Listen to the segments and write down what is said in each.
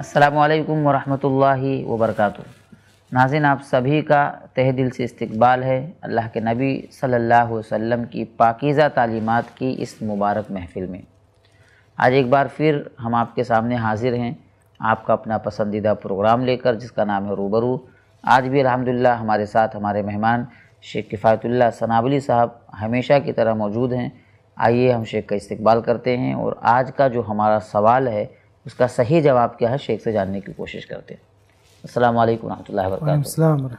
असलकम वरहि वबरक नाजिन आप सभी का तह दिल से इस्तबाल है अल्लाह के नबी सल्लल्लाहु अलैहि वसल्लम की पाकिज़ा तालीमत की इस मुबारक महफ़िल में आज एक बार फिर हम आपके सामने हाजिर हैं आपका अपना पसंदीदा प्रोग्राम लेकर जिसका नाम है रूबरू आज भी अलहमदिल्ला हमारे साथ हमारे मेहमान शेख किफ़ायतुल्ला सनावली साहब हमेशा की तरह मौजूद हैं आइए हम शेख का इस्तबाल करते हैं और आज का जो हमारा सवाल है उसका सही जवाब क्या है शेख से जानने की कोशिश करते हैं असल वरक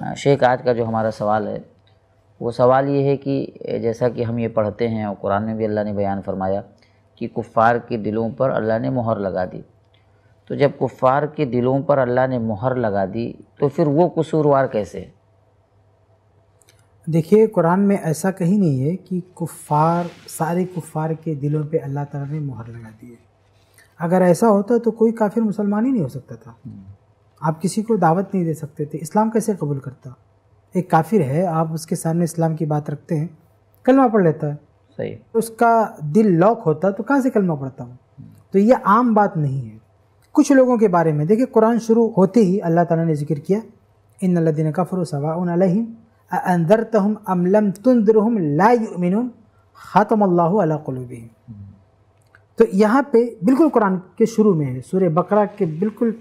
हाँ, शेख आज का जो हमारा सवाल है वो सवाल ये है कि जैसा कि हम ये पढ़ते हैं और कुरान में भी अल्लाह ने बयान फरमाया कि कुफ़ार के दिलों पर अल्लाह ने मोहर लगा दी तो जब कुफ़ार के दिलों पर अल्लाह ने मोहर लगा दी तो फिर वो कसूरवार कैसे देखिए कुरान में ऐसा कहीं नहीं है कि कुफ़ार सारे कुफ़ार के दिलों पर अल्लाह तला ने मोहर लगा दी है अगर ऐसा होता तो कोई काफिर मुसलमान ही नहीं हो सकता था हम्म। आप किसी को दावत नहीं दे सकते थे इस्लाम कैसे कबूल करता एक काफिर है आप उसके सामने इस्लाम की बात रखते हैं कलमा पढ़ लेता है सही तो उसका दिल लॉक होता तो कहाँ से कलमा पढ़ता हूँ तो ये आम बात नहीं है कुछ लोगों के बारे में देखिए कुरान शुरू होते ही अल्लाह ताला ने जिक्र किया इन अल्लादीन का फ़रुसवाउन अंदर तहम अमलम तुंदरहम लामिन ख़ातमल्लाबी तो यहाँ पे बिल्कुल कुरान के शुरू में है सूर्य बकरा के बिल्कुल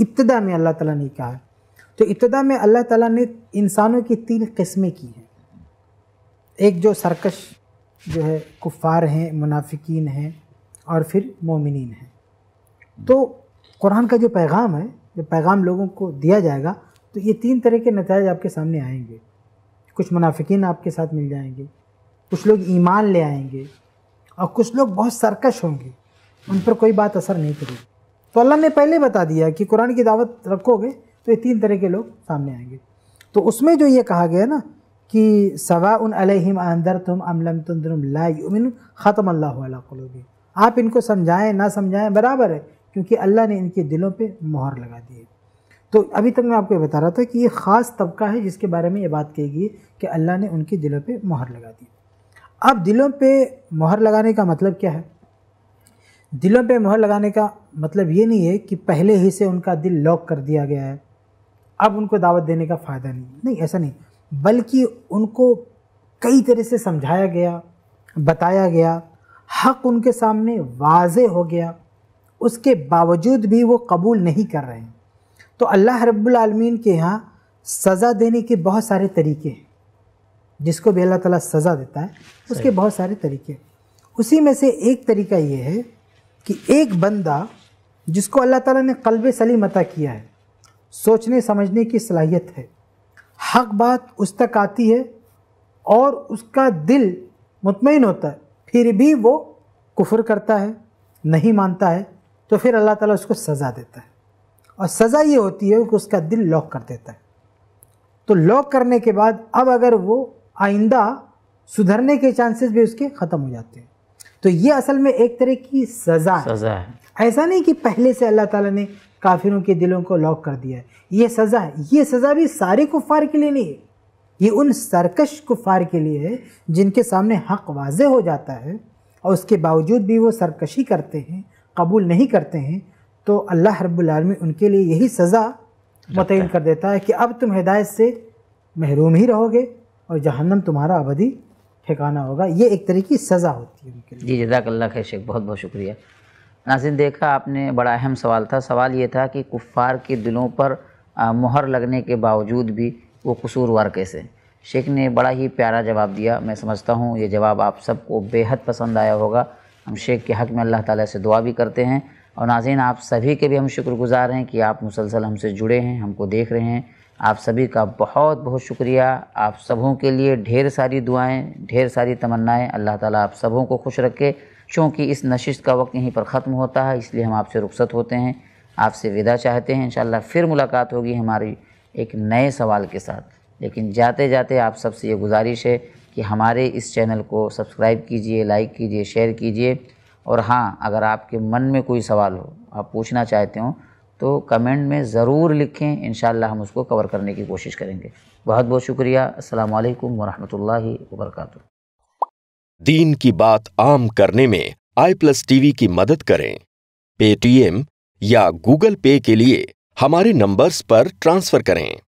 इब्तदा में अल्लाह ताला ने कहा है तो इब्तदा में अल्लाह ताला ने इंसानों की तीन किस्में की हैं एक जो सरकश जो है कुफ़ार हैं मुनाफिकीन हैं और फिर मोमिन हैं तो कुरान का जो पैगाम है जो पैगाम लोगों को दिया जाएगा तो ये तीन तरह के नतज आपके सामने आएंगे कुछ मुनाफिकीन आपके साथ मिल जाएंगे कुछ लोग ईमान ले आएंगे और कुछ लोग बहुत सरकश होंगे उन पर कोई बात असर नहीं करेगी तो अल्लाह ने पहले बता दिया कि कुरान की दावत रखोगे तो ये तीन तरह के लोग सामने आएंगे तो उसमें जो ये कहा गया ना कि सवा उन अलहिम अंदर तुम अमलम तुम लाइन ख़त्म अल्लाह कलोगे आप इनको समझाएं ना समझाएं बराबर है क्योंकि अल्लाह ने इनके दिलों पे मोहर लगा दी है तो अभी तक मैं आपको ये बता रहा था कि ये ख़ास तबका है जिसके बारे में ये बात कही गई कि अल्लाह ने उनके दिलों पे मोहर लगा दी अब दिलों पे मोहर लगाने का मतलब क्या है दिलों पे मोहर लगाने का मतलब ये नहीं है कि पहले ही से उनका दिल लॉक कर दिया गया है अब उनको दावत देने का फ़ायदा नहीं नहीं ऐसा नहीं बल्कि उनको कई तरह से समझाया गया बताया गया हक उनके सामने वाज हो गया उसके बावजूद भी वो कबूल नहीं कर रहे हैं तो अल्लाह रब्बुल रबालमीन के यहाँ सज़ा देने के बहुत सारे तरीके हैं जिसको भी अल्लाह ताला सज़ा देता है उसके बहुत सारे तरीके उसी में से एक तरीका ये है कि एक बंदा जिसको अल्लाह ताला ने कल्ब सलीम अता किया है सोचने समझने की सलाहियत है हक बात उस तक आती है और उसका दिल मुतमिन होता है फिर भी वो कुफर करता है नहीं मानता है तो फिर अल्लाह ताला उसको सज़ा देता है और सज़ा ये होती है कि उसका दिल लॉक कर देता है तो लॉक करने के बाद अब अगर वो आइंदा सुधरने के चांसेस भी उसके ख़त्म हो जाते हैं तो ये असल में एक तरह की सज़ा सज़ा है ऐसा नहीं कि पहले से अल्लाह ताला ने काफिरों के दिलों को लॉक कर दिया है ये सज़ा है ये सज़ा भी सारे कुफार के लिए नहीं है ये उन सरकश कुफार के लिए है जिनके सामने हक वाज हो जाता है और उसके बावजूद भी वो सरकशी करते हैं कबूल नहीं करते हैं तो अल्लाह रब्लमी उनके लिए यही सज़ा मुतन कर देता है कि अब तुम हिदायत से महरूम ही रहोगे और जहन्नम तुम्हारा अवधि ठिकाना होगा ये एक तरह की सज़ा होती है उनके लिए जी जजाकल्ला खैर शेख बहुत बहुत शुक्रिया नाजिन देखा आपने बड़ा अहम सवाल था सवाल ये था कि कुफ़ार के दिलों पर मोहर लगने के बावजूद भी वो कसूरवार कैसे शेख ने बड़ा ही प्यारा जवाब दिया मैं समझता हूँ ये जवाब आप सबको बेहद पसंद आया होगा हम शेख के हक़ में अल्लाह ताला से दुआ भी करते हैं और नाजिन आप सभी के भी हम शुक्रगुजार हैं कि आप मुसलसल हमसे जुड़े हैं हमको देख रहे हैं आप सभी का बहुत बहुत शुक्रिया आप सबों के लिए ढेर सारी दुआएं ढेर सारी तमन्नाएं अल्लाह ताला आप सबों को खुश रखे क्योंकि इस नशिश का वक्त यहीं पर ख़त्म होता है इसलिए हम आपसे रुखसत होते हैं आपसे विदा चाहते हैं इन फिर मुलाकात होगी हमारी एक नए सवाल के साथ लेकिन जाते जाते आप सबसे ये गुजारिश है कि हमारे इस चैनल को सब्सक्राइब कीजिए लाइक कीजिए शेयर कीजिए और हाँ अगर आपके मन में कोई सवाल हो आप पूछना चाहते हो तो कमेंट में ज़रूर लिखें इन हम उसको कवर करने की कोशिश करेंगे बहुत बहुत शुक्रिया अल्लाम वरहमल वरक दीन की बात आम करने में आई प्लस टीवी की मदद करें पेटीएम या गूगल पे के लिए हमारे नंबर्स पर ट्रांसफ़र करें